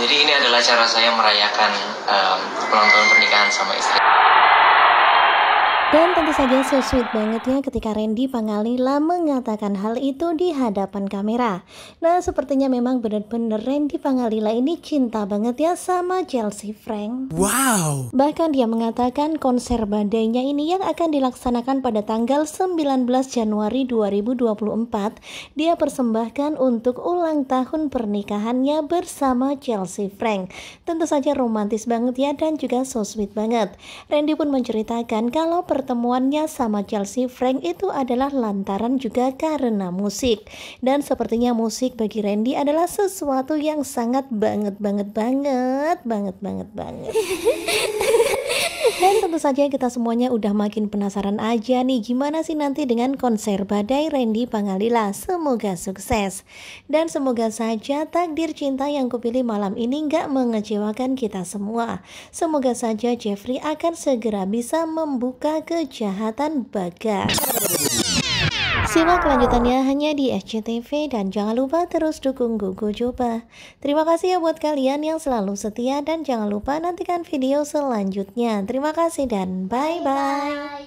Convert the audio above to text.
Jadi ini adalah cara saya merayakan um, ulang tahun pernikahan sama istri. Dan tentu saja so sweet banget ya ketika Randy Pangalila mengatakan hal itu di hadapan kamera. Nah sepertinya memang benar-benar Randy Pangalila ini cinta banget ya sama Chelsea Frank. Wow. Bahkan dia mengatakan konser badainya ini yang akan dilaksanakan pada tanggal 19 Januari 2024 dia persembahkan untuk ulang tahun pernikahannya bersama Chelsea Frank. Tentu saja romantis banget ya dan juga so sweet banget. Randy pun menceritakan kalau per pertemuannya sama Chelsea Frank itu adalah lantaran juga karena musik. Dan sepertinya musik bagi Randy adalah sesuatu yang sangat banget banget banget banget banget banget. tentu saja kita semuanya udah makin penasaran aja nih gimana sih nanti dengan konser badai Randy Pangalila. Semoga sukses. Dan semoga saja takdir cinta yang kupilih malam ini nggak mengecewakan kita semua. Semoga saja Jeffrey akan segera bisa membuka kejahatan bagas. Simak kelanjutannya hanya di SCTV dan jangan lupa terus dukung Gugu Coba. Terima kasih ya buat kalian yang selalu setia dan jangan lupa nantikan video selanjutnya. Terima kasih dan bye-bye.